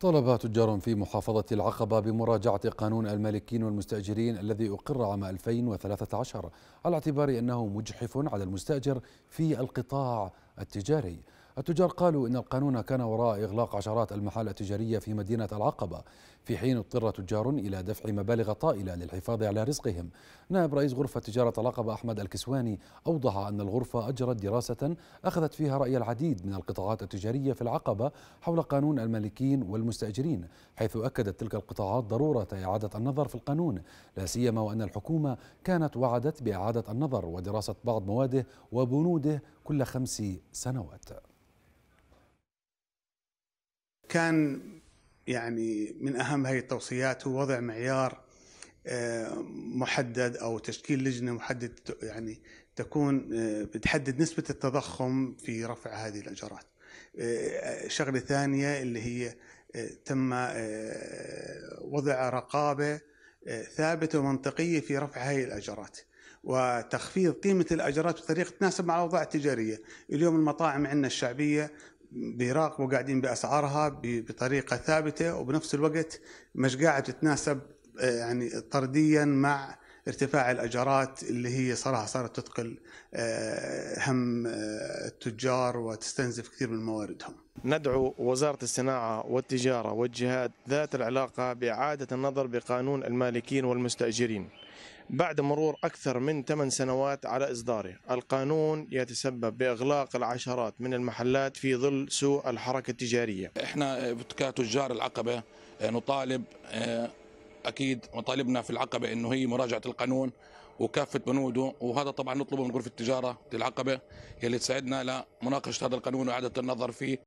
طلب تجار في محافظة العقبة بمراجعة قانون المالكين والمستأجرين الذي أقر عام 2013 على اعتبار أنه مجحف على المستأجر في القطاع التجاري التجار قالوا إن القانون كان وراء إغلاق عشرات المحال التجارية في مدينة العقبة في حين اضطر تجار إلى دفع مبالغ طائلة للحفاظ على رزقهم نائب رئيس غرفة تجارة العقبة أحمد الكسواني أوضح أن الغرفة أجرت دراسة أخذت فيها رأي العديد من القطاعات التجارية في العقبة حول قانون المالكين والمستأجرين حيث أكدت تلك القطاعات ضرورة إعادة النظر في القانون لا سيما وأن الحكومة كانت وعدت بإعادة النظر ودراسة بعض مواده وبنوده كل خمس سنوات كان يعني من اهم هذه التوصيات هو وضع معيار آه، محدد او تشكيل لجنه محدد يعني تكون آه، بتحدد نسبه التضخم في رفع هذه الاجارات. آه، شغله ثانيه اللي هي تم وضع رقابه ثابته ومنطقيه في رفع هذه الاجارات. وتخفيض قيمة الأجرات بطريقة تناسب مع الأوضاع التجارية اليوم المطاعم عندنا الشعبية بيراقبوا قاعدين باسعارها بطريقه ثابته وبنفس الوقت مش قاعد تتناسب آه، يعني طرديا مع ارتفاع الاجارات اللي هي صراحه صارت تثقل آه، هم آه، التجار وتستنزف كثير من مواردهم. ندعو وزارة الصناعة والتجارة والجهات ذات العلاقة بإعادة النظر بقانون المالكين والمستأجرين بعد مرور أكثر من 8 سنوات على إصداره القانون يتسبب بإغلاق العشرات من المحلات في ظل سوء الحركة التجارية إحنا كتجار العقبة آه، نطالب آه، أكيد مطالبنا في العقبة أنه هي مراجعة القانون وكافة بنوده وهذا طبعا نطلبه من غرفة التجارة العقبة يلي تساعدنا لمناقشة هذا القانون وإعادة النظر فيه